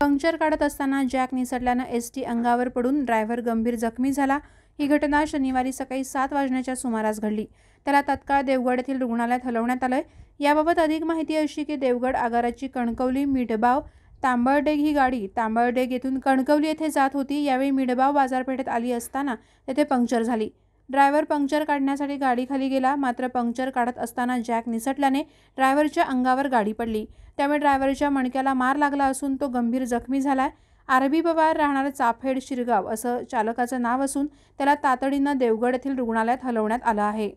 puncture काढत असताना jack निसटल्यानं S T अंगावर पडून ड्रायव्हर गंभीर जखमी झाला ही घटना शनिवारी सकाळी सात वाजण्याच्या सुमारास घडली त्याला तत्काळ देवगड येथील रुग्णालयात हलवण्यात आलंय याबाबत अधिक माहिती अशी की देवगड आगाराची कणकवली मिडबाव तांबळडेग ही गाडी तांबळडेग येथून कणकवली येथे जात होती यावेळी मिडबाव बाजारपेठेत आली असताना तेथे पंक्चर झाली ड्रायव्हर पंक्चर काढण्यासाठी गाडीखाली गेला मात्र पंक्चर काढत असताना जॅक निसटल्याने ड्रायव्हरच्या अंगावर गाडी पडली त्यामुळे ड्रायव्हरच्या मणक्याला मार लागला असून तो गंभीर जखमी झाला आरबी बवार राहणारं चाफेड शिरगाव असं चालकाचं नाव असून त्याला तातडीनं देवगड येथील रुग्णालयात हलवण्यात आलं आहे